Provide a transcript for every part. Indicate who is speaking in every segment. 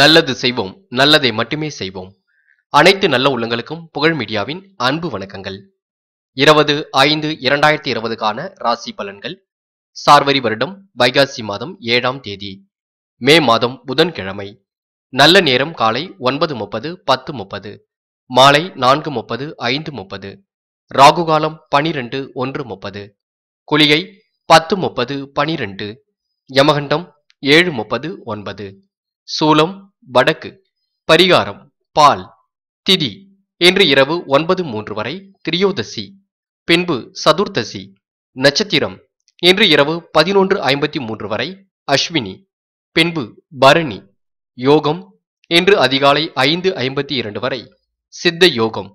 Speaker 1: நல்லது செய்வோம் நல்லதை மட்டுமே செய்வோம் அனைத்து நல்ல உள்ளங்களுக்கும் புகழ் மீடியாவின் அன்பு வணக்கங்கள் இருபது ஐந்து இரண்டாயிரத்தி இருபதுக்கான ராசி பலன்கள் சார்வரி வருடம் வைகாசி மாதம் ஏழாம் தேதி மே மாதம் புதன்கிழமை நல்ல நேரம் காலை ஒன்பது முப்பது பத்து முப்பது மாலை நான்கு முப்பது ஐந்து முப்பது ராகுகாலம் பனிரெண்டு ஒன்று முப்பது குளிகை பத்து முப்பது பனிரெண்டு யமகண்டம் ஏழு முப்பது ஒன்பது சூலம் வடக்கு பரிகாரம் பால் திதி இன்று இரவு ஒன்பது மூன்று வரை திரியோதசி பின்பு சதுர்தசி நட்சத்திரம் இன்று இரவு பதினொன்று ஐம்பத்தி மூன்று வரை அஸ்வினி பின்பு பரணி யோகம் இன்று அதிகாலை ஐந்து ஐம்பத்தி இரண்டு வரை சித்த யோகம்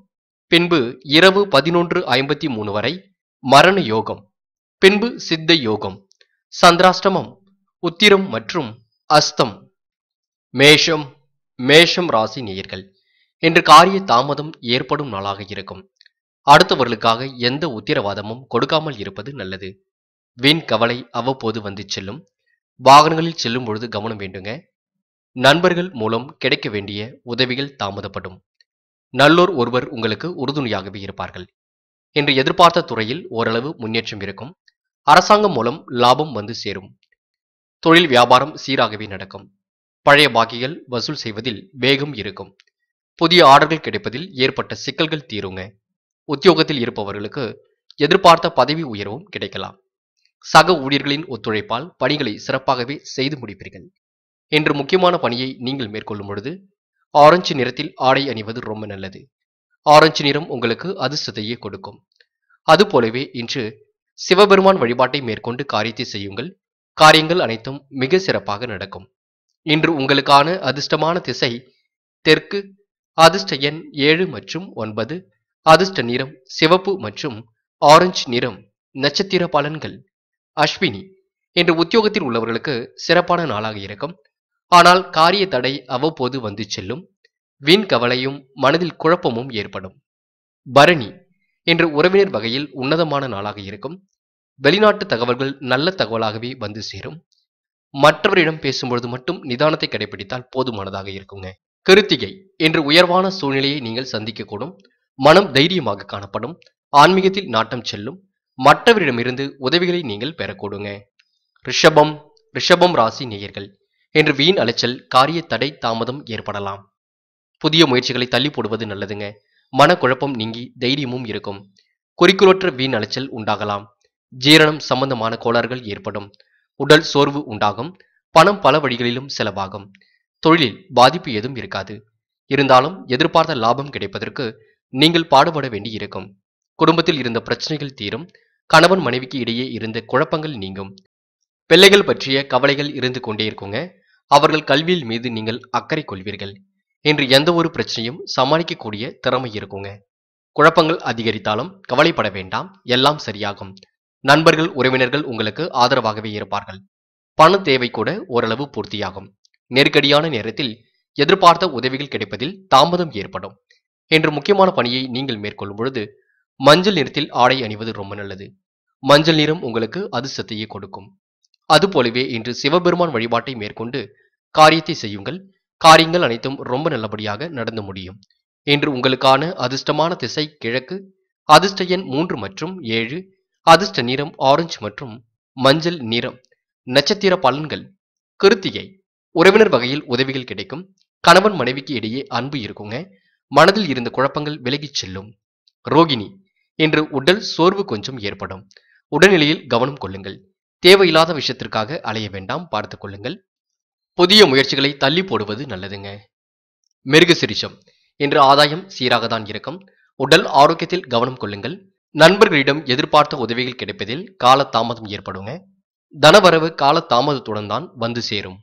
Speaker 1: பின்பு இரவு பதினொன்று ஐம்பத்தி மூணு வரை மரண யோகம் பின்பு சித்த யோகம் சந்திராஷ்டமம் உத்திரம் மற்றும் அஸ்தம் மேஷம் மேஷம் ராசி நேயர்கள் இன்று காரிய தாமதம் ஏற்படும் நாளாக இருக்கும் அடுத்தவர்களுக்காக எந்த உத்திரவாதமும் கொடுக்காமல் இருப்பது நல்லது வீண் கவலை அவ்வப்போது வந்து செல்லும் வாகனங்களில் செல்லும் பொழுது கவனம் வேண்டுங்க நண்பர்கள் மூலம் கிடைக்க வேண்டிய உதவிகள் தாமதப்படும் நல்லோர் ஒருவர் உங்களுக்கு உறுதுணையாகவே இருப்பார்கள் இன்று எதிர்பார்த்த துறையில் ஓரளவு முன்னேற்றம் இருக்கும் அரசாங்கம் மூலம் லாபம் வந்து சேரும் தொழில் வியாபாரம் சீராகவே நடக்கும் பழைய பாக்கிகள் வசூல் செய்வதில் வேகம் இருக்கும் புதிய ஆர்டர்கள் கிடைப்பதில் ஏற்பட்ட சிக்கல்கள் தீருங்க உத்தியோகத்தில் இருப்பவர்களுக்கு எதிர்பார்த்த பதவி உயர்வும் கிடைக்கலாம் சக ஊழியர்களின் ஒத்துழைப்பால் பணிகளை சிறப்பாகவே செய்து முடிப்பீர்கள் இன்று முக்கியமான பணியை நீங்கள் மேற்கொள்ளும் பொழுது ஆரஞ்சு நிறத்தில் ஆடை அணிவது ரொம்ப நல்லது ஆரஞ்சு நிறம் உங்களுக்கு அதிர்ஷ்டத்தையே கொடுக்கும் அதுபோலவே இன்று சிவபெருமான் வழிபாட்டை மேற்கொண்டு காரியத்தை செய்யுங்கள் காரியங்கள் அனைத்தும் மிக சிறப்பாக நடக்கும் இன்று உங்களுக்கான அதிர்ஷ்டமான திசை தெற்கு அதிர்ஷ்ட எண் ஏழு மற்றும் ஒன்பது அதிர்ஷ்ட நிறம் சிவப்பு மற்றும் ஆரஞ்சு நிறம் நட்சத்திர பலன்கள் அஸ்வினி என்று உத்தியோகத்தில் உள்ளவர்களுக்கு சிறப்பான நாளாக இருக்கும் ஆனால் காரிய தடை அவ்வப்போது வந்து செல்லும் வீண் கவலையும் மனதில் குழப்பமும் ஏற்படும் பரணி இன்று உறவினர் வகையில் உன்னதமான நாளாக இருக்கும் வெளிநாட்டு தகவல்கள் நல்ல தகவலாகவே வந்து சேரும் மற்றவரிடம் பேசும்பொழுது மட்டும் நிதானத்தை கடைபிடித்தால் போதுமானதாக இருக்குங்க கருத்திகை என்று உயர்வான சூழ்நிலையை நீங்கள் சந்திக்கக்கூடும் மனம் தைரியமாக காணப்படும் ஆன்மீகத்தில் நாட்டம் செல்லும் மற்றவரிடமிருந்து உதவிகளை நீங்கள் பெறக்கூடுங்க ரிஷபம் ரிஷபம் ராசி நேயர்கள் என்று வீண் அலைச்சல் காரிய தடை தாமதம் ஏற்படலாம் புதிய முயற்சிகளை தள்ளி போடுவது நல்லதுங்க மனக்குழப்பம் நீங்கி தைரியமும் இருக்கும் குறிக்கோளற்ற வீண் அலைச்சல் உண்டாகலாம் ஜீரணம் சம்பந்தமான கோளாறுகள் ஏற்படும் உடல் சோர்வு உண்டாகும் பணம் பல வழிகளிலும் செலவாகும் தொழிலில் பாதிப்பு எதுவும் இருக்காது இருந்தாலும் எதிர்பார்த்த லாபம் கிடைப்பதற்கு நீங்கள் பாடுபட வேண்டியிருக்கும் குடும்பத்தில் இருந்த பிரச்சனைகள் தீரும் கணவன் மனைவிக்கு இடையே இருந்த குழப்பங்கள் நீங்கும் பிள்ளைகள் பற்றிய கவலைகள் இருந்து கொண்டே இருக்குங்க அவர்கள் கல்வியில் மீது நீங்கள் அக்கறை கொள்வீர்கள் இன்று எந்த ஒரு பிரச்சனையும் சமாளிக்கக்கூடிய திறமை இருக்குங்க குழப்பங்கள் அதிகரித்தாலும் கவலைப்பட வேண்டாம் எல்லாம் சரியாகும் நண்பர்கள் உறவினர்கள் உங்களுக்கு ஆதரவாகவே இருப்பார்கள் பண தேவை கூட ஓரளவு பூர்த்தியாகும் நெருக்கடியான நேரத்தில் எதிர்பார்த்த உதவிகள் கிடைப்பதில் தாமதம் ஏற்படும் என்று முக்கியமான பணியை நீங்கள் மேற்கொள்ளும் பொழுது மஞ்சள் நிறத்தில் ஆடை அணிவது ரொம்ப நல்லது மஞ்சள் நிறம் உங்களுக்கு அதிர்ஷ்டத்தையே கொடுக்கும் அதுபோலவே இன்று சிவபெருமான் வழிபாட்டை மேற்கொண்டு காரியத்தை செய்யுங்கள் காரியங்கள் அனைத்தும் ரொம்ப நல்லபடியாக நடந்து முடியும் இன்று உங்களுக்கான அதிர்ஷ்டமான திசை கிழக்கு அதிர்ஷ்ட எண் மூன்று மற்றும் ஏழு அதிர்ஷ்ட நிறம் ஆரஞ்சு மற்றும் மஞ்சள் நிறம் நட்சத்திர பலன்கள் கிருத்திகை உறவினர் வகையில் உதவிகள் கிடைக்கும் கணவன் மனைவிக்கு இடையே அன்பு இருக்குங்க மனதில் இருந்த குழப்பங்கள் விலகிச் செல்லும் ரோகிணி இன்று உடல் சோர்வு கொஞ்சம் ஏற்படும் உடல்நிலையில் கவனம் கொள்ளுங்கள் தேவையில்லாத விஷயத்திற்காக அலைய வேண்டாம் பார்த்து கொள்ளுங்கள் புதிய முயற்சிகளை தள்ளி போடுவது நல்லதுங்க சிரிச்சம் இன்று ஆதாயம் சீராக தான் இருக்கும் உடல் ஆரோக்கியத்தில் கவனம் கொள்ளுங்கள் நண்பர்களிடம் எதிர்பார்த்த உதவிகள் கிடைப்பதில் காலதாமதம் ஏற்படுங்க தனவரவு காலதாமதத்துடன் தான் வந்து சேரும்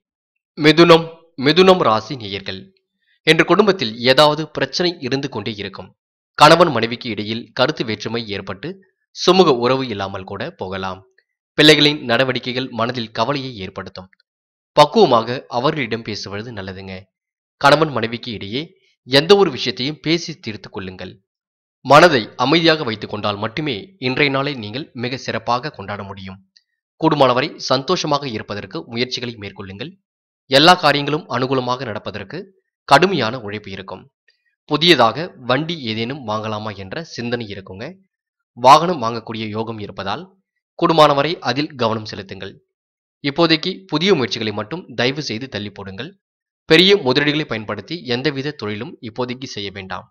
Speaker 1: மிதுனம் மிதுனம் ராசி நேயர்கள் என்று குடும்பத்தில் ஏதாவது பிரச்சனை இருந்து கொண்டே இருக்கும் கணவன் மனைவிக்கு இடையில் கருத்து வேற்றுமை ஏற்பட்டு சுமூக உறவு இல்லாமல் கூட போகலாம் பிள்ளைகளின் நடவடிக்கைகள் மனதில் கவலையை ஏற்படுத்தும் பக்குவமாக அவர்களிடம் பேசுவது நல்லதுங்க கணவன் மனைவிக்கு இடையே எந்த ஒரு விஷயத்தையும் பேசி தீர்த்து கொள்ளுங்கள் மனதை அமைதியாக வைத்துக் கொண்டால் மட்டுமே இன்றைய நாளை நீங்கள் மிக சிறப்பாக கொண்டாட முடியும் கூடுமானவரை சந்தோஷமாக இருப்பதற்கு முயற்சிகளை மேற்கொள்ளுங்கள் எல்லா காரியங்களும் அனுகூலமாக நடப்பதற்கு கடுமையான உழைப்பு இருக்கும் புதியதாக வண்டி ஏதேனும் வாங்கலாமா என்ற சிந்தனை இருக்குங்க வாகனம் வாங்கக்கூடிய யோகம் இருப்பதால் கூடுமானவரை அதில் கவனம் செலுத்துங்கள் இப்போதைக்கு புதிய முயற்சிகளை மட்டும் தயவு செய்து தள்ளி போடுங்கள் பெரிய முதலீடுகளை பயன்படுத்தி எந்தவித தொழிலும் இப்போதைக்கு செய்ய வேண்டாம்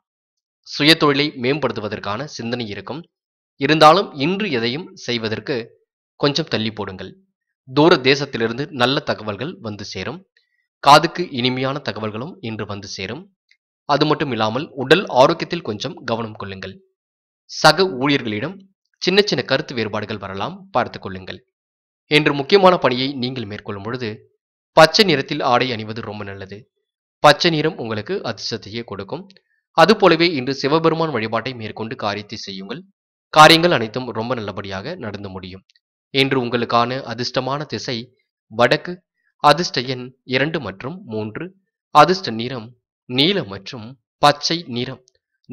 Speaker 1: சுயதொழிலை மேம்படுத்துவதற்கான சிந்தனை இருக்கும் இருந்தாலும் இன்று எதையும் செய்வதற்கு கொஞ்சம் தள்ளி போடுங்கள் தூர தேசத்திலிருந்து நல்ல தகவல்கள் வந்து சேரும் காதுக்கு இனிமையான தகவல்களும் இன்று வந்து சேரும் அது மட்டும் இல்லாமல் உடல் ஆரோக்கியத்தில் கொஞ்சம் கவனம் கொள்ளுங்கள் சக ஊழியர்களிடம் சின்ன சின்ன கருத்து வேறுபாடுகள் வரலாம் பார்த்து கொள்ளுங்கள் என்று முக்கியமான பணியை நீங்கள் மேற்கொள்ளும் பொழுது பச்சை நிறத்தில் ஆடை அணிவது ரொம்ப நல்லது பச்சை நிறம் உங்களுக்கு அதிர்ஷ்டத்தையே கொடுக்கும் அதுபோலவே இன்று சிவபெருமான் வழிபாட்டை மேற்கொண்டு காரியத்தை செய்யுங்கள் காரியங்கள் அனைத்தும் ரொம்ப நல்லபடியாக நடந்து முடியும் இன்று உங்களுக்கான அதிர்ஷ்டமான திசை வடக்கு அதிர்ஷ்ட எண் இரண்டு மற்றும் மூன்று அதிர்ஷ்ட நிறம் நீலம் மற்றும் பச்சை நிறம்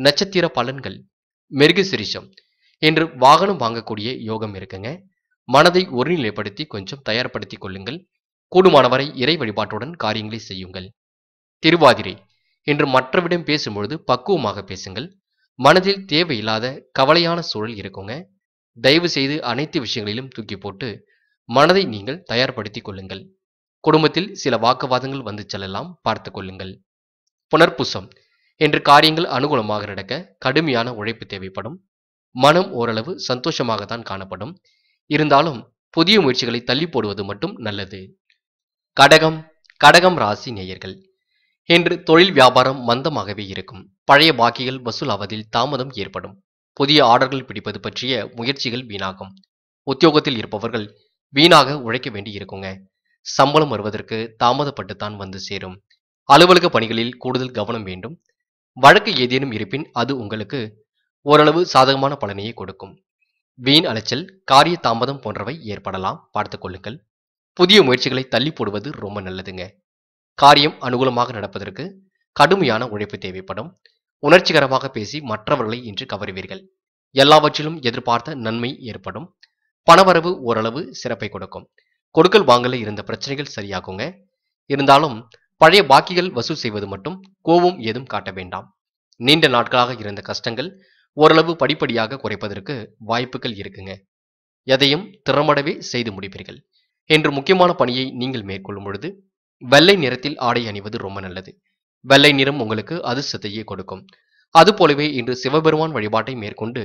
Speaker 1: நட்சத்திர பலன்கள் மெருகு சிரிஷம் என்று வாகனம் வாங்கக்கூடிய யோகம் இருக்குங்க மனதை ஒருநிலைப்படுத்தி கொஞ்சம் தயார்படுத்திக் கொள்ளுங்கள் கூடுமானவரை இறை வழிபாட்டுடன் காரியங்களை செய்யுங்கள் திருவாதிரை என்று மற்றவிடம் பேசும்பொழுது பக்குவமாக பேசுங்கள் மனதில் தேவையில்லாத கவலையான சூழல் இருக்குங்க தயவு செய்து அனைத்து விஷயங்களிலும் தூக்கி போட்டு மனதை நீங்கள் தயார்படுத்திக் கொள்ளுங்கள் குடும்பத்தில் சில வாக்குவாதங்கள் வந்து செல்லலாம் பார்த்து கொள்ளுங்கள் புனர்பூசம் என்று காரியங்கள் அனுகூலமாக நடக்க கடுமையான உழைப்பு தேவைப்படும் மனம் ஓரளவு சந்தோஷமாகத்தான் காணப்படும் இருந்தாலும் புதிய முயற்சிகளை தள்ளி போடுவது மட்டும் நல்லது கடகம் கடகம் ராசி நேயர்கள் இன்று தொழில் வியாபாரம் மந்தமாகவே இருக்கும் பழைய பாக்கிகள் வசூலாவதில் தாமதம் ஏற்படும் புதிய ஆர்டர்கள் பிடிப்பது பற்றிய முயற்சிகள் வீணாகும் உத்தியோகத்தில் இருப்பவர்கள் வீணாக உழைக்க வேண்டி இருக்குங்க சம்பளம் வருவதற்கு தாமதப்பட்டு தான் வந்து சேரும் அலுவலக பணிகளில் கூடுதல் கவனம் வேண்டும் வழக்கு ஏதேனும் இருப்பின் அது உங்களுக்கு ஓரளவு சாதகமான பலனையே கொடுக்கும் வீண் அலைச்சல் காரிய தாமதம் போன்றவை ஏற்படலாம் பார்த்து கொள்ளுங்கள் புதிய முயற்சிகளை தள்ளி போடுவது ரொம்ப நல்லதுங்க காரியம் அனுகூலமாக நடப்பதற்கு கடுமையான உழைப்பு தேவைப்படும் உணர்ச்சிகரமாக பேசி மற்றவர்களை இன்று கவருவீர்கள் எல்லாவற்றிலும் எதிர்பார்த்த நன்மை ஏற்படும் பணவரவு ஓரளவு சிறப்பை கொடுக்கும் கொடுக்கல் வாங்கல இருந்த பிரச்சனைகள் சரியாகுங்க இருந்தாலும் பழைய பாக்கிகள் வசூல் செய்வது மட்டும் கோபம் ஏதும் காட்ட வேண்டாம் நீண்ட நாட்களாக இருந்த கஷ்டங்கள் ஓரளவு படிப்படியாக குறைப்பதற்கு வாய்ப்புகள் இருக்குங்க எதையும் திறமடவே செய்து முடிப்பீர்கள் என்று முக்கியமான பணியை நீங்கள் மேற்கொள்ளும் பொழுது வெள்ளை நிறத்தில் ஆடை அணிவது ரொம்ப நல்லது வெள்ளை நிறம் உங்களுக்கு அதிர்ஷ்டத்தையே கொடுக்கும் அதுபோலவே இன்று சிவபெருமான் வழிபாட்டை மேற்கொண்டு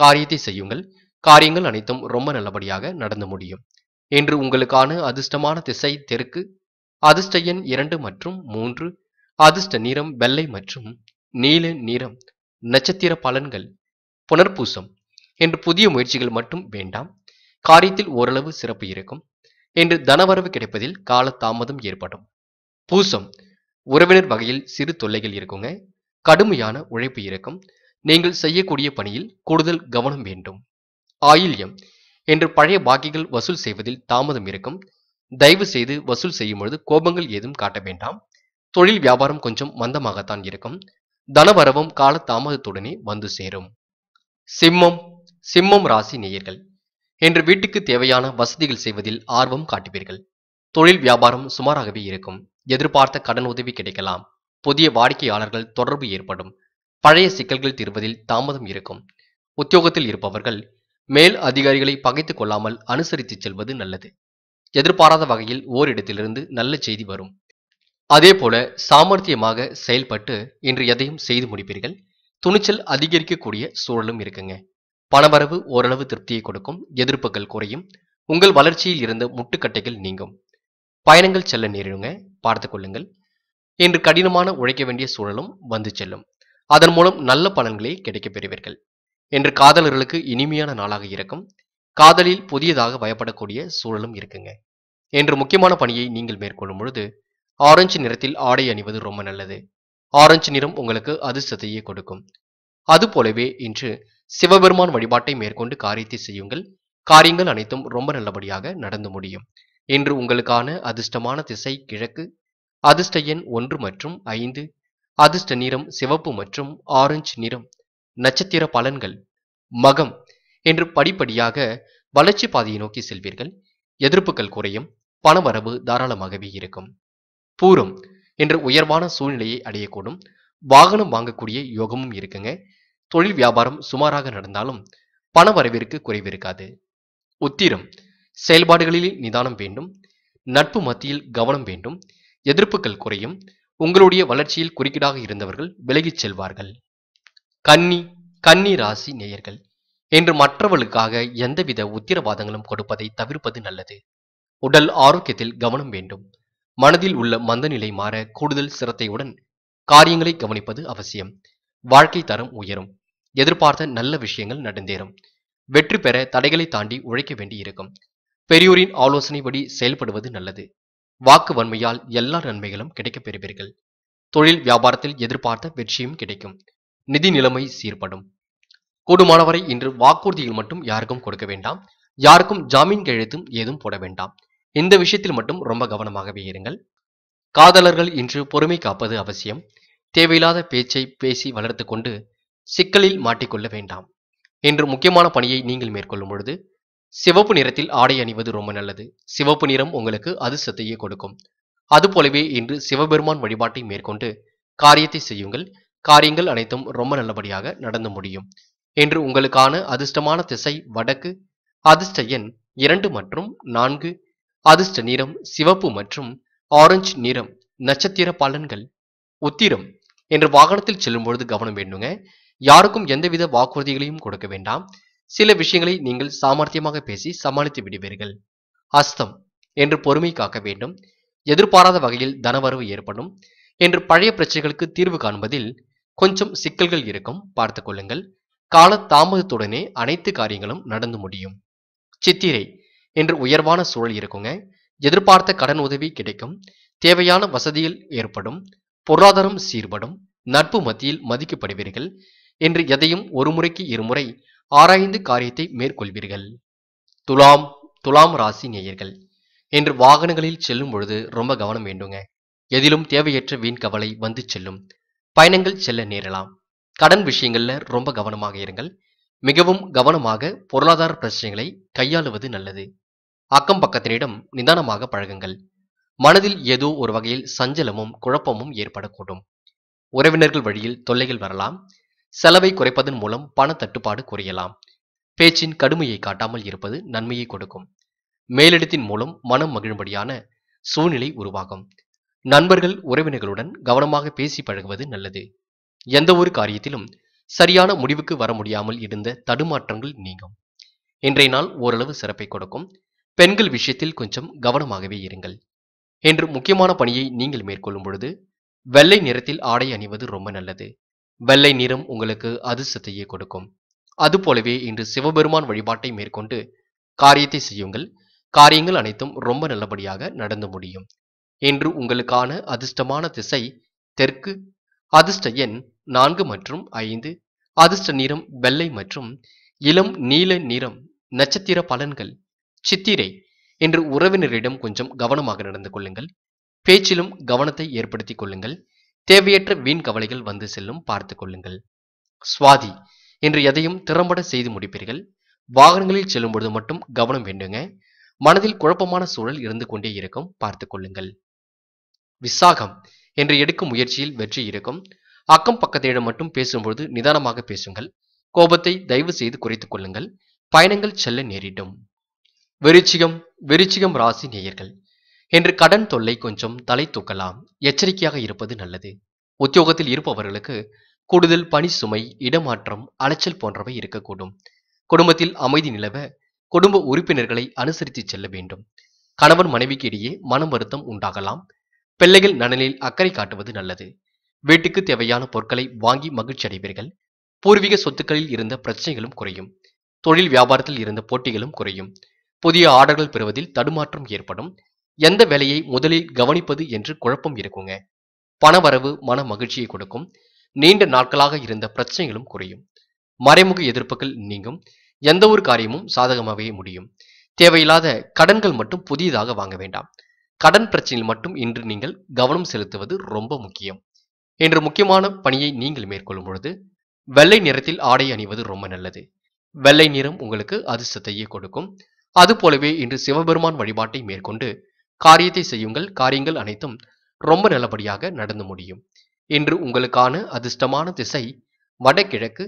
Speaker 1: காரியத்தை செய்யுங்கள் காரியங்கள் அனைத்தும் ரொம்ப நல்லபடியாக நடந்து முடியும் இன்று உங்களுக்கான அதிர்ஷ்டமான திசை தெற்கு அதிர்ஷ்ட எண் இரண்டு மற்றும் மூன்று அதிர்ஷ்ட நிறம் வெள்ளை மற்றும் நீல நிறம் நட்சத்திர பலன்கள் புனர்பூசம் என்று புதிய முயற்சிகள் மட்டும் வேண்டாம் காரியத்தில் ஓரளவு சிறப்பு இருக்கும் இன்று தனவரவு கிடைப்பதில் காலதாமதம் ஏற்படும் பூசம் உறவினர் வகையில் சிறு தொல்லைகள் இருக்குங்க கடுமையான உழைப்பு இருக்கும் நீங்கள் செய்யக்கூடிய பணியில் கூடுதல் கவனம் வேண்டும் ஆயில்யம் என்று பழைய பாக்கிகள் வசூல் செய்வதில் தாமதம் இருக்கும் தயவு செய்து வசூல் செய்யும் பொழுது கோபங்கள் ஏதும் காட்ட வேண்டாம் தொழில் வியாபாரம் கொஞ்சம் மந்தமாகத்தான் இருக்கும் தனவரவும் கால தாமதத்துடனே வந்து சேரும் சிம்மம் சிம்மம் ராசி நேயர்கள் என்று வீட்டுக்கு தேவையான வசதிகள் செய்வதில் ஆர்வம் காட்டுவீர்கள் தொழில் வியாபாரம் சுமாராகவே இருக்கும் எதிர்பார்த்த கடன் உதவி கிடைக்கலாம் புதிய வாடிக்கையாளர்கள் தொடர்பு ஏற்படும் பழைய சிக்கல்கள் தீர்வதில் தாமதம் இருக்கும் உத்தியோகத்தில் இருப்பவர்கள் மேல் அதிகாரிகளை பகைத்துக் கொள்ளாமல் அனுசரித்து செல்வது நல்லது எதிர்பாராத வகையில் ஓரிடத்திலிருந்து நல்ல செய்தி வரும் அதே போல சாமர்த்தியமாக செயல்பட்டு இன்று எதையும் செய்து முடிப்பீர்கள் துணிச்சல் அதிகரிக்கக்கூடிய சூழலும் இருக்குங்க பணவரவு ஓரளவு திருப்தியை கொடுக்கும் எதிர்ப்புகள் குறையும் உங்கள் வளர்ச்சியில் இருந்த முட்டுக்கட்டைகள் நீங்கும் பயணங்கள் செல்ல நேரிடுங்க பார்த்து கொள்ளுங்கள் இன்று கடினமான உழைக்க வேண்டிய சூழலும் வந்து செல்லும் அதன் மூலம் நல்ல பலன்களை கிடைக்கப் பெறுவீர்கள் இன்று காதலர்களுக்கு இனிமையான நாளாக இருக்கும் காதலில் புதியதாக பயப்படக்கூடிய சூழலும் இருக்குங்க இன்று முக்கியமான பணியை நீங்கள் மேற்கொள்ளும் பொழுது ஆரஞ்சு நிறத்தில் ஆடை அணிவது ரொம்ப நல்லது ஆரஞ்சு நிறம் உங்களுக்கு அதிர்ஷ்டத்தையே கொடுக்கும் அதுபோலவே இன்று சிவபெருமான் வழிபாட்டை மேற்கொண்டு காரியத்தை செய்யுங்கள் காரியங்கள் அனைத்தும் ரொம்ப நல்லபடியாக நடந்து முடியும் இன்று உங்களுக்கான அதிர்ஷ்டமான திசை கிழக்கு அதிர்ஷ்ட எண் ஒன்று மற்றும் ஐந்து அதிர்ஷ்ட நிறம் சிவப்பு மற்றும் ஆரஞ்சு நிறம் நட்சத்திர பலன்கள் மகம் என்று படிப்படியாக வளர்ச்சி பாதையை நோக்கி செல்வீர்கள் எதிர்ப்புகள் குறையும் பணவரவு தாராளமாகவே இருக்கும் பூரம் என்று உயர்வான சூழ்நிலையை அடையக்கூடும் வாகனம் வாங்கக்கூடிய யோகமும் இருக்குங்க தொழில் வியாபாரம் சுமாராக நடந்தாலும் பண வரவிற்கு குறைவிருக்காது உத்திரம் செயல்பாடுகளில் நிதானம் வேண்டும் நட்பு மத்தியில் கவனம் வேண்டும் எதிர்ப்புகள் குறையும் உங்களுடைய வளர்ச்சியில் குறுக்கீடாக இருந்தவர்கள் விலகிச் செல்வார்கள் கன்னி கன்னி ராசி நேயர்கள் என்று மற்றவர்களுக்காக எந்தவித உத்திரவாதங்களும் கொடுப்பதை தவிர்ப்பது நல்லது உடல் ஆரோக்கியத்தில் கவனம் வேண்டும் மனதில் உள்ள மந்தநிலை மாற கூடுதல் சிரத்தையுடன் காரியங்களை கவனிப்பது அவசியம் வாழ்க்கை தரம் உயரும் எதிர்பார்த்த நல்ல விஷயங்கள் நடந்தேறும் வெற்றி பெற தடைகளை தாண்டி உழைக்க வேண்டியிருக்கும் பெரியோரின் ஆலோசனைபடி செயல்படுவது நல்லது வாக்கு வன்மையால் எல்லா நன்மைகளும் கிடைக்க பெறுவீர்கள் தொழில் வியாபாரத்தில் எதிர்பார்த்த வெற்றியும் கிடைக்கும் நிதி நிலைமை சீர்படும் கூடுமானவரை இன்று வாக்குறுதிகள் மட்டும் யாருக்கும் கொடுக்க வேண்டாம் யாருக்கும் ஜாமீன் கையெழுத்தும் ஏதும் போட வேண்டாம் இந்த விஷயத்தில் மட்டும் ரொம்ப கவனமாகவே இருங்கள் காதலர்கள் இன்று பொறுமை காப்பது அவசியம் தேவையில்லாத பேச்சை பேசி வளர்த்து கொண்டு சிக்கலில் மாட்டிக்கொள்ள வேண்டாம் என்று முக்கியமான பணியை நீங்கள் மேற்கொள்ளும் பொழுது சிவப்பு நிறத்தில் ஆடை அணிவது ரொம்ப நல்லது சிவப்பு நிறம் உங்களுக்கு அதிர்ஷ்டத்தையே கொடுக்கும் அதுபோலவே இன்று சிவபெருமான் வழிபாட்டை மேற்கொண்டு காரியத்தை செய்யுங்கள் காரியங்கள் அனைத்தும் ரொம்ப நல்லபடியாக நடந்து முடியும் என்று உங்களுக்கான அதிர்ஷ்டமான திசை வடக்கு அதிர்ஷ்ட எண் இரண்டு மற்றும் நான்கு அதிர்ஷ்ட நிறம் சிவப்பு மற்றும் ஆரஞ்சு நிறம் நட்சத்திர பலன்கள் உத்திரம் என்று வாகனத்தில் செல்லும்பொழுது கவனம் வேண்டுங்க யாருக்கும் எந்தவித வாக்குறுதிகளையும் கொடுக்க வேண்டாம் சில விஷயங்களை நீங்கள் சாமர்த்தியமாக பேசி சமாளித்து விடுவீர்கள் அஸ்தம் என்று பொறுமை காக்க வேண்டும் எதிர்பாராத வகையில் தனவரவு ஏற்படும் என்று பழைய பிரச்சனைகளுக்கு தீர்வு காண்பதில் கொஞ்சம் சிக்கல்கள் இருக்கும் பார்த்து கொள்ளுங்கள் கால தாமதத்துடனே அனைத்து காரியங்களும் நடந்து முடியும் சித்திரை என்று உயர்வான சூழல் இருக்குங்க எதிர்பார்த்த கடன் உதவி கிடைக்கும் தேவையான வசதியில் ஏற்படும் பொருளாதாரம் சீர்படும் நட்பு மத்தியில் மதிக்கப்படுவீர்கள் என்று எதையும் ஒரு முறைக்கு இருமுறை ஆராய்ந்து காரியத்தை மேற்கொள்வீர்கள் துலாம் துலாம் ராசி நேயர்கள் என்று வாகனங்களில் செல்லும் பொழுது ரொம்ப கவனம் வேண்டுங்க எதிலும் தேவையற்ற வீண் கவலை வந்து செல்லும் பயணங்கள் செல்ல நேரலாம் கடன் விஷயங்கள்ல ரொம்ப கவனமாக இருங்கள் மிகவும் கவனமாக பொருளாதார பிரச்சனைகளை கையாளுவது நல்லது அக்கம் பக்கத்தினிடம் நிதானமாக பழகுங்கள் மனதில் ஏதோ ஒரு வகையில் சஞ்சலமும் குழப்பமும் ஏற்படக்கூடும் உறவினர்கள் வழியில் தொல்லைகள் வரலாம் செலவை குறைப்பதன் மூலம் பண தட்டுப்பாடு குறையலாம் பேச்சின் கடுமையை காட்டாமல் இருப்பது நன்மையை கொடுக்கும் மேலிடத்தின் மூலம் மனம் மகிழும்படியான சூழ்நிலை உருவாகும் நண்பர்கள் உறவினர்களுடன் கவனமாக பேசி பழகுவது நல்லது எந்த ஒரு காரியத்திலும் சரியான முடிவுக்கு வர முடியாமல் இருந்த தடுமாற்றங்கள் நீங்கும் இன்றைய நாள் ஓரளவு சிறப்பை கொடுக்கும் பெண்கள் விஷயத்தில் கொஞ்சம் கவனமாகவே இருங்கள் என்று முக்கியமான பணியை நீங்கள் மேற்கொள்ளும் பொழுது வெள்ளை நிறத்தில் ஆடை அணிவது ரொம்ப நல்லது வெள்ளை நிறம் உங்களுக்கு அதிர்ஷ்டத்தையே கொடுக்கும் அதுபோலவே இன்று சிவபெருமான் வழிபாட்டை மேற்கொண்டு காரியத்தை செய்யுங்கள் காரியங்கள் அனைத்தும் ரொம்ப நல்லபடியாக நடந்து முடியும் என்று உங்களுக்கான அதிர்ஷ்டமான திசை தெற்கு அதிர்ஷ்ட எண் நான்கு மற்றும் ஐந்து அதிர்ஷ்ட நிறம் வெள்ளை மற்றும் இளம் நீல நிறம் நட்சத்திர பலன்கள் சித்திரை என்று உறவினரிடம் கொஞ்சம் கவனமாக நடந்து கொள்ளுங்கள் பேச்சிலும் கவனத்தை ஏற்படுத்திக் கொள்ளுங்கள் தேவையற்ற வீண் கவலைகள் வந்து செல்லும் பார்த்து கொள்ளுங்கள் சுவாதி என்று எதையும் திறம்பட செய்து முடிப்பீர்கள் வாகனங்களில் செல்லும்போது மட்டும் கவனம் வேண்டுங்க மனதில் குழப்பமான சூழல் இருந்து கொண்டே இருக்கும் பார்த்து கொள்ளுங்கள் விசாகம் என்று எடுக்கும் முயற்சியில் வெற்றி இருக்கும் அக்கம் பக்கத்திடம் மட்டும் பேசும்பொழுது நிதானமாக பேசுங்கள் கோபத்தை தயவு செய்து குறைத்துக் கொள்ளுங்கள் பயணங்கள் செல்ல நேரிடும் விருச்சிகம் விருச்சிகம் ராசி நேயர்கள் என்று கடன் தொல்லை கொஞ்சம் தலை தூக்கலாம் எச்சரிக்கையாக இருப்பது நல்லது உத்தியோகத்தில் இருப்பவர்களுக்கு கூடுதல் பணி சுமை இடமாற்றம் அலைச்சல் போன்றவை இருக்கக்கூடும் குடும்பத்தில் அமைதி நிலவ குடும்ப உறுப்பினர்களை அனுசரித்து செல்ல வேண்டும் கணவன் மனைவிக்கு இடையே மனம் வருத்தம் உண்டாகலாம் பிள்ளைகள் நலனில் அக்கறை காட்டுவது நல்லது வீட்டுக்கு தேவையான பொருட்களை வாங்கி மகிழ்ச்சி அடைவீர்கள் பூர்வீக சொத்துக்களில் இருந்த பிரச்சனைகளும் குறையும் தொழில் வியாபாரத்தில் இருந்த போட்டிகளும் குறையும் புதிய ஆர்டர்கள் பெறுவதில் தடுமாற்றம் ஏற்படும் எந்த வேலையை முதலில் கவனிப்பது என்று குழப்பம் இருக்குங்க பணவரவு மன மகிழ்ச்சியை கொடுக்கும் நீண்ட நாட்களாக இருந்த பிரச்சனைகளும் குறையும் மறைமுக எதிர்ப்புகள் நீங்கும் எந்த ஒரு காரியமும் சாதகமாகவே முடியும் தேவையில்லாத கடன்கள் மட்டும் புதியதாக வாங்க வேண்டாம் கடன் பிரச்சனையில் மட்டும் இன்று நீங்கள் கவனம் செலுத்துவது ரொம்ப முக்கியம் இன்று முக்கியமான பணியை நீங்கள் மேற்கொள்ளும் பொழுது வெள்ளை நிறத்தில் ஆடை அணிவது ரொம்ப நல்லது வெள்ளை நிறம் உங்களுக்கு அதிர்ஷ்டத்தையே கொடுக்கும் அதுபோலவே இன்று சிவபெருமான் வழிபாட்டை மேற்கொண்டு காரியத்தை செய்யுங்கள் காரியங்கள் அனைத்தும் ரொம்ப நல்லபடியாக நடந்து முடியும் இன்று உங்களுக்கான அதிர்ஷ்டமான திசை வடகிழக்கு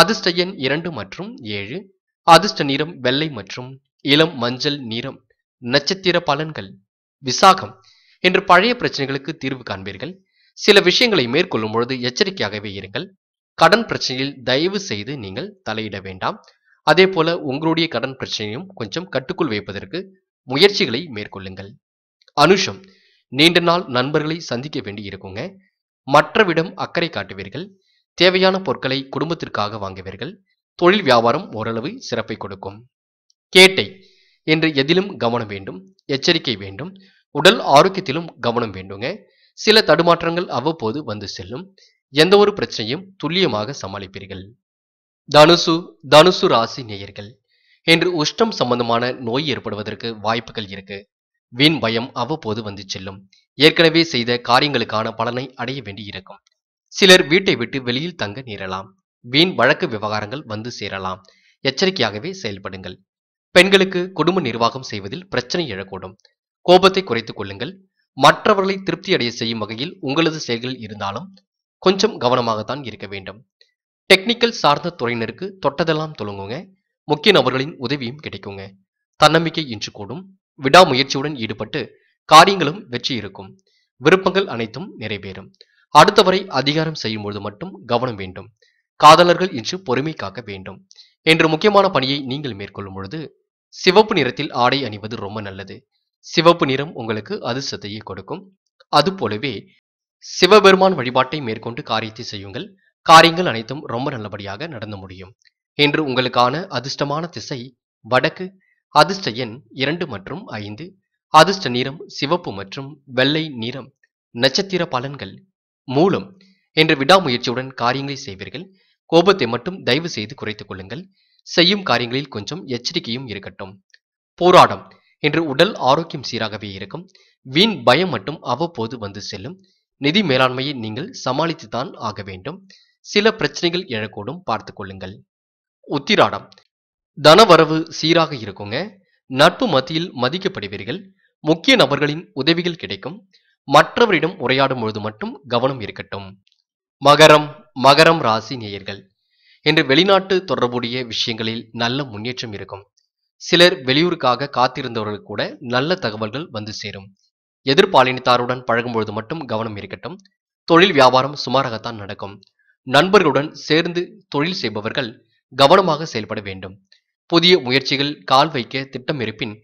Speaker 1: அதிர்ஷ்ட எண் இரண்டு மற்றும் ஏழு அதிர்ஷ்ட நிறம் வெள்ளை மற்றும் இளம் மஞ்சள் நிறம் நட்சத்திர பலன்கள் விசாகம் என்று பழைய பிரச்சனைகளுக்கு தீர்வு காண்பீர்கள் சில விஷயங்களை மேற்கொள்ளும் பொழுது எச்சரிக்கையாகவே இருங்கள் கடன் பிரச்சனையில் தயவு செய்து நீங்கள் தலையிட வேண்டாம் அதே போல உங்களுடைய கடன் பிரச்சனையும் கொஞ்சம் கட்டுக்குள் வைப்பதற்கு முயற்சிகளை மேற்கொள்ளுங்கள் அனுஷம் நீண்ட நாள் நண்பர்களை சந்திக்க வேண்டி இருக்குங்க மற்றவிடம் அக்கறை காட்டுவீர்கள் தேவையான பொருட்களை குடும்பத்திற்காக வாங்குவீர்கள் தொழில் வியாபாரம் ஓரளவு சிறப்பை கொடுக்கும் கேட்டை என்று எதிலும் கவனம் வேண்டும் எச்சரிக்கை வேண்டும் உடல் ஆரோக்கியத்திலும் கவனம் வேண்டுங்க சில தடுமாற்றங்கள் அவ்வப்போது வந்து செல்லும் எந்த ஒரு பிரச்சனையும் துல்லியமாக சமாளிப்பீர்கள் தனுசு தனுசு ராசி நேயர்கள் என்று உஷ்டம் சம்பந்தமான நோய் ஏற்படுவதற்கு வாய்ப்புகள் இருக்கு வீண் பயம் அவ்வப்போது வந்து செல்லும் ஏற்கனவே செய்த காரியங்களுக்கான பலனை அடைய வேண்டி இருக்கும் சிலர் வீட்டை விட்டு வெளியில் தங்க நேரலாம் வீண் வழக்கு விவகாரங்கள் வந்து சேரலாம் எச்சரிக்கையாகவே செயல்படுங்கள் பெண்களுக்கு குடும்ப நிர்வாகம் செய்வதில் பிரச்சனை எழக்கூடும் கோபத்தை குறைத்துக் கொள்ளுங்கள் மற்றவர்களை திருப்தி அடைய செய்யும் வகையில் உங்களது செயல்கள் இருந்தாலும் கொஞ்சம் கவனமாகத்தான் இருக்க வேண்டும் டெக்னிக்கல் சார்ந்த துறையினருக்கு தொட்டதெல்லாம் தொடங்குங்க முக்கிய நபர்களின் உதவியும் கிடைக்குங்க தன்னம்பிக்கை இன்று கூடும் விடாமுயற்சியுடன் ஈடுபட்டு காரியங்களும் வெற்றி இருக்கும் விருப்பங்கள் அனைத்தும் நிறைவேறும் அடுத்தவரை அதிகாரம் செய்யும் பொழுது மட்டும் கவனம் வேண்டும் காதலர்கள் இன்று பொறுமை காக்க வேண்டும் என்று முக்கியமான பணியை நீங்கள் மேற்கொள்ளும் பொழுது சிவப்பு நிறத்தில் ஆடை அணிவது ரொம்ப நல்லது சிவப்பு நிறம் உங்களுக்கு அதிர்ஷ்டத்தையே கொடுக்கும் அதுபோலவே சிவபெருமான் வழிபாட்டை மேற்கொண்டு காரியத்தை செய்யுங்கள் காரியங்கள் அனைத்தும் ரொம்ப நல்லபடியாக நடந்து முடியும் இன்று உங்களுக்கான அதிர்ஷ்டமான திசை வடக்கு அதிர்ஷ்ட எண் இரண்டு மற்றும் ஐந்து அதிர்ஷ்ட நிறம் சிவப்பு மற்றும் வெள்ளை நிறம் நட்சத்திர பலன்கள் மூலம் என்று விடாமுயற்சியுடன் காரியங்களை செய்வீர்கள் கோபத்தை மட்டும் தயவு செய்து குறைத்துக் கொள்ளுங்கள் செய்யும் காரியங்களில் கொஞ்சம் எச்சரிக்கையும் இருக்கட்டும் போராடம் என்று உடல் ஆரோக்கியம் சீராகவே இருக்கும் வீண் பயம் மட்டும் அவ்வப்போது வந்து செல்லும் நிதி மேலாண்மையை நீங்கள் சமாளித்துத்தான் ஆக வேண்டும் சில பிரச்சனைகள் எழக்கூடும் பார்த்து கொள்ளுங்கள் உத்திராடம் தனவரவு சீராக இருக்குங்க நட்பு மத்தியில் மதிக்கப்படுவீர்கள் முக்கிய நபர்களின் உதவிகள் கிடைக்கும் மற்றவரிடம் உரையாடும் பொழுது மட்டும் கவனம் இருக்கட்டும் மகரம் மகரம் ராசி நேயர்கள் என்று வெளிநாட்டு தொடர்புடைய விஷயங்களில் நல்ல முன்னேற்றம் இருக்கும் சிலர் வெளியூருக்காக காத்திருந்தவர்கள் கூட நல்ல தகவல்கள் வந்து சேரும் எதிர்பாலினத்தாருடன் பழகும்பொழுது மட்டும் கவனம் இருக்கட்டும் தொழில் வியாபாரம் சுமாராகத்தான் நடக்கும் நண்பர்களுடன் சேர்ந்து தொழில் செய்பவர்கள் கவனமாக செயல்பட வேண்டும் புதிய முயற்சிகள் கால் வைக்க திட்டம் இருப்பின்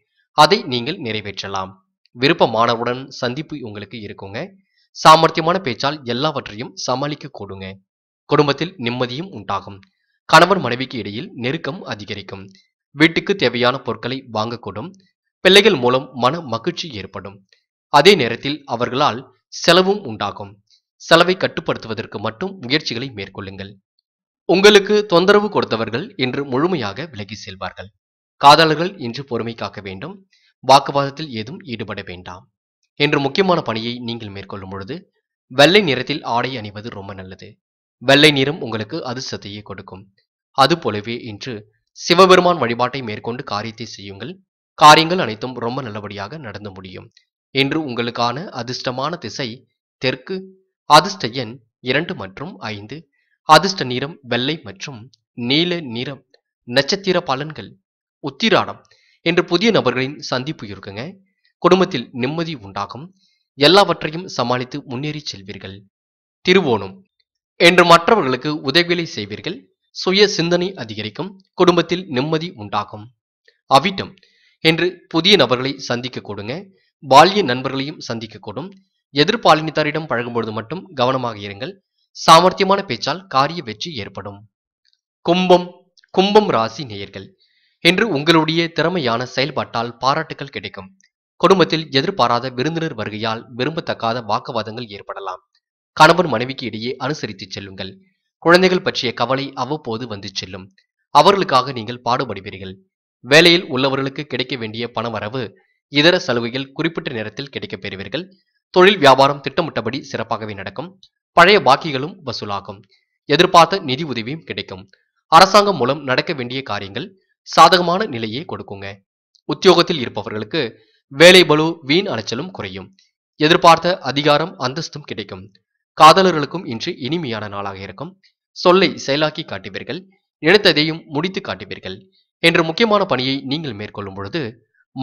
Speaker 1: அதை நீங்கள் நிறைவேற்றலாம் விருப்பமானவுடன் சந்திப்பு உங்களுக்கு இருக்குங்க சாமர்த்தியமான பேச்சால் எல்லாவற்றையும் சமாளிக்க கூடுங்க குடும்பத்தில் நிம்மதியும் உண்டாகும் கணவர் மனைவிக்கு இடையில் நெருக்கம் அதிகரிக்கும் வீட்டுக்கு தேவையான பொருட்களை வாங்கக்கூடும் பிள்ளைகள் மூலம் மன மகிழ்ச்சி ஏற்படும் அதே நேரத்தில் அவர்களால் செலவும் உண்டாகும் செலவை கட்டுப்படுத்துவதற்கு மட்டும் முயற்சிகளை மேற்கொள்ளுங்கள் உங்களுக்கு தொந்தரவு கொடுத்தவர்கள் இன்று முழுமையாக விலகி செல்வார்கள் காதலர்கள் இன்று பொறுமை காக்க வேண்டும் வாக்குவாதத்தில் ஏதும் ஈடுபட வேண்டாம் என்று முக்கியமான பணியை நீங்கள் மேற்கொள்ளும் பொழுது வெள்ளை நிறத்தில் ஆடை அணிவது ரொம்ப நல்லது வெள்ளை நிறம் உங்களுக்கு அதிர்ஷ்டத்தையே கொடுக்கும் அதுபோலவே இன்று சிவபெருமான் வழிபாட்டை மேற்கொண்டு காரியத்தை செய்யுங்கள் காரியங்கள் அனைத்தும் ரொம்ப நல்லபடியாக நடந்து முடியும் என்று உங்களுக்கான அதிர்ஷ்டமான திசை தெற்கு அதிர்ஷ்ட எண் இரண்டு மற்றும் ஐந்து அதிர்ஷ்ட நிறம் வெள்ளை மற்றும் நீல நிறம் நட்சத்திர பலன்கள் உத்திராடம் என்று புதிய நபர்களின் சந்திப்பு இருக்குங்க குடும்பத்தில் நிம்மதி உண்டாகும் எல்லாவற்றையும் சமாளித்து முன்னேறி செல்வீர்கள் திருவோணம் என்று மற்றவர்களுக்கு உதவிகளை செய்வீர்கள் சுய சிந்தனை அதிகரிக்கும் குடும்பத்தில் நிம்மதி உண்டாகும் அவிட்டம் என்று புதிய நபர்களை சந்திக்க கொடுங்க பால்ய நண்பர்களையும் சந்திக்க கூடும் எதிர்பாலினித்தாரிடம் பழகும்பொழுது மட்டும் கவனமாக இருங்கள் சாமர்த்தியமான பேச்சால் காரிய வெற்றி ஏற்படும் கும்பம் கும்பம் ராசி நேயர்கள் என்று உங்களுடைய திறமையான செயல்பாட்டால் பாராட்டுகள் கிடைக்கும் குடும்பத்தில் எதிர்பாராத விருந்தினர் வருகையால் விரும்பத்தக்காத வாக்குவாதங்கள் ஏற்படலாம் கணவன் மனைவிக்கு இடையே அனுசரித்து செல்லுங்கள் குழந்தைகள் பற்றிய கவலை அவ்வப்போது வந்து செல்லும் அவர்களுக்காக நீங்கள் பாடுபடுவீர்கள் வேலையில் உள்ளவர்களுக்கு கிடைக்க வேண்டிய பணவரவு இதர சலுகைகள் குறிப்பிட்ட நேரத்தில் கிடைக்கப் பெறுவீர்கள் தொழில் வியாபாரம் திட்டமிட்டபடி சிறப்பாகவே நடக்கும் பழைய பாக்கிகளும் வசூலாகும் எதிர்பார்த்த நிதி உதவியும் கிடைக்கும் அரசாங்கம் மூலம் நடக்க வேண்டிய காரியங்கள் சாதகமான நிலையை கொடுக்குங்க உத்தியோகத்தில் இருப்பவர்களுக்கு வேலை பலு வீண் அலைச்சலும் குறையும் எதிர்பார்த்த அதிகாரம் அந்தஸ்தும் கிடைக்கும் காதலர்களுக்கும் இன்று இனிமையான நாளாக இருக்கும் சொல்லை செயலாக்கி காட்டுவீர்கள் நினைத்ததையும் முடித்து காட்டுவீர்கள் என்ற முக்கியமான பணியை நீங்கள் மேற்கொள்ளும் பொழுது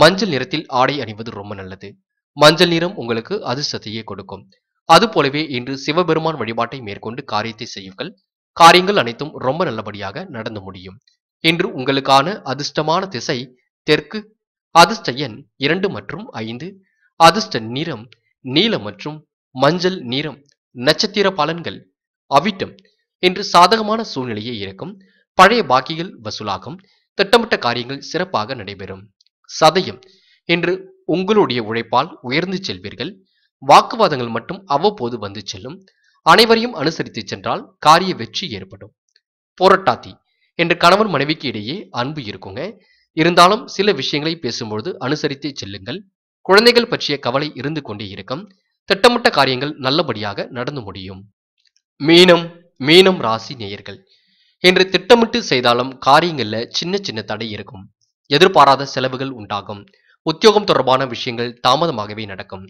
Speaker 1: மஞ்சள் நிறத்தில் ஆடை அணிவது ரொம்ப நல்லது மஞ்சள் நிறம் உங்களுக்கு அதிர்ஷ்டத்தையே கொடுக்கும் அது போலவே இன்று சிவபெருமான் வழிபாட்டை மேற்கொண்டு காரியத்தை செய்யுங்கள் காரியங்கள் அனைத்தும் ரொம்ப நல்லபடியாக நடந்து முடியும் இன்று உங்களுக்கான அதிர்ஷ்டமான திசை தெற்கு அதிர்ஷ்ட எண் இரண்டு மற்றும் ஐந்து அதிர்ஷ்ட நிறம் நீலம் மற்றும் மஞ்சள் நிறம் நட்சத்திர பலன்கள் அவிட்டம் இன்று சாதகமான சூழ்நிலையே இருக்கும் பழைய பாக்கிகள் வசூலாகும் திட்டமிட்ட காரியங்கள் சிறப்பாக நடைபெறும் சதயம் இன்று உங்களுடைய உழைப்பால் உயர்ந்து செல்வீர்கள் வாக்குவாதங்கள் மட்டும் அவ்வப்போது வந்து செல்லும் அனைவரையும் அனுசரித்து சென்றால் காரிய வெற்றி ஏற்படும் போராட்டாத்தி என்று கணவன் மனைவிக்கு இடையே அன்பு இருக்குங்க இருந்தாலும் சில விஷயங்களை பேசும்பொழுது அனுசரித்து செல்லுங்கள் குழந்தைகள் பற்றிய கவலை இருந்து கொண்டே இருக்கும் திட்டமிட்ட காரியங்கள் நல்லபடியாக நடந்து முடியும் மீனம் மீனம் ராசி நேயர்கள் என்று திட்டமிட்டு செய்தாலும் காரியங்களில் சின்ன சின்ன தடை இருக்கும் எதிர்பாராத செலவுகள் உண்டாகும் உத்தியோகம் தொடர்பான விஷயங்கள் தாமதமாகவே நடக்கும்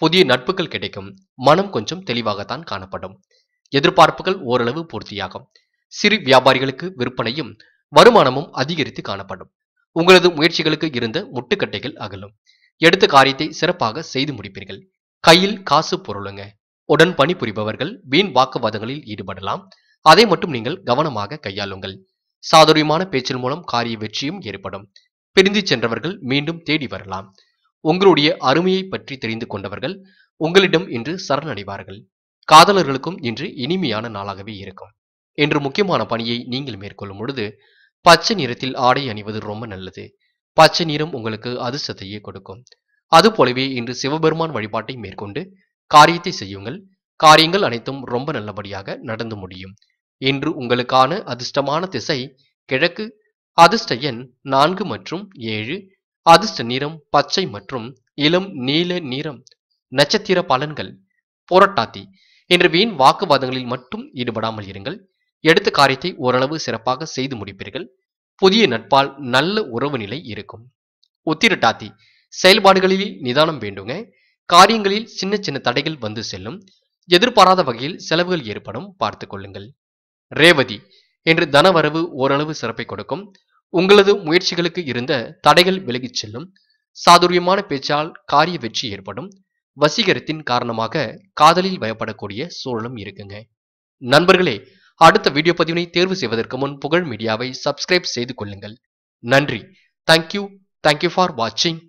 Speaker 1: புதிய நட்புகள் கிடைக்கும் மனம் கொஞ்சம் தெளிவாகத்தான் காணப்படும் எதிர்பார்ப்புகள் ஓரளவு பூர்த்தியாகும் சிறு வியாபாரிகளுக்கு விற்பனையும் வருமானமும் அதிகரித்து காணப்படும் உங்களது முயற்சிகளுக்கு இருந்த முட்டுக்கட்டைகள் அகலும் எடுத்த காரியத்தை சிறப்பாக செய்து முடிப்பீர்கள் கையில் காசு பொருளுங்க உடன் பணிபுரிபவர்கள் வீண் வாக்குவாதங்களில் ஈடுபடலாம் அதை மட்டும் நீங்கள் கவனமாக கையாளுங்கள் சாதுரியமான பேச்சின் மூலம் காரிய வெற்றியும் ஏற்படும் பிரிந்து சென்றவர்கள் மீண்டும் தேடி வரலாம் உங்களுடைய அருமையை பற்றி தெரிந்து கொண்டவர்கள் உங்களிடம் இன்று சரணடைவார்கள் காதலர்களுக்கும் இன்று இனிமையான நாளாகவே இருக்கும் என்று முக்கியமான பணியை நீங்கள் மேற்கொள்ளும் பொழுது பச்சை நிறத்தில் ஆடை அணிவது ரொம்ப நல்லது பச்சை நிறம் உங்களுக்கு அதிர்ஷ்டத்தையே கொடுக்கும் அதுபோலவே இன்று சிவபெருமான் வழிபாட்டை மேற்கொண்டு காரியத்தை செய்யுங்கள் காரியங்கள் அனைத்தும் ரொம்ப நல்லபடியாக நடந்து முடியும் இன்று உங்களுக்கான அதிர்ஷ்டமான திசை கிழக்கு அதிர்ஷ்ட எண் நான்கு மற்றும் ஏழு அதிர்ஷ்ட நிறம் பச்சை மற்றும் இளம் நீல நிறம் நட்சத்திர பலன்கள் போராட்டாத்தி என்று வீண் வாக்குவாதங்களில் மட்டும் ஈடுபடாமல் இருங்கள் எடுத்த காரியத்தை ஓரளவு சிறப்பாக செய்து முடிப்பீர்கள் புதிய நட்பால் நல்ல உறவு நிலை இருக்கும் உத்திரட்டாத்தி செயல்பாடுகளில் நிதானம் வேண்டுங்க காரியங்களில் சின்ன சின்ன தடைகள் வந்து செல்லும் எதிர்பாராத வகையில் செலவுகள் ஏற்படும் பார்த்து கொள்ளுங்கள் ரேவதி என்று தனவரவு ஓரளவு சிறப்பை கொடுக்கும் உங்களது முயற்சிகளுக்கு இருந்த தடைகள் விலகிச் செல்லும் சாதுரியமான பேச்சால் காரிய வெற்றி ஏற்படும் வசீகரத்தின் காரணமாக காதலில் பயப்படக்கூடிய சூழலும் இருக்குங்க நண்பர்களே அடுத்த வீடியோ பதிவினை தேர்வு செய்வதற்கு முன் புகழ் மீடியாவை சப்ஸ்கிரைப் செய்து கொள்ளுங்கள் நன்றி தேங்க்யூ தேங்க்யூ ஃபார் வாட்சிங்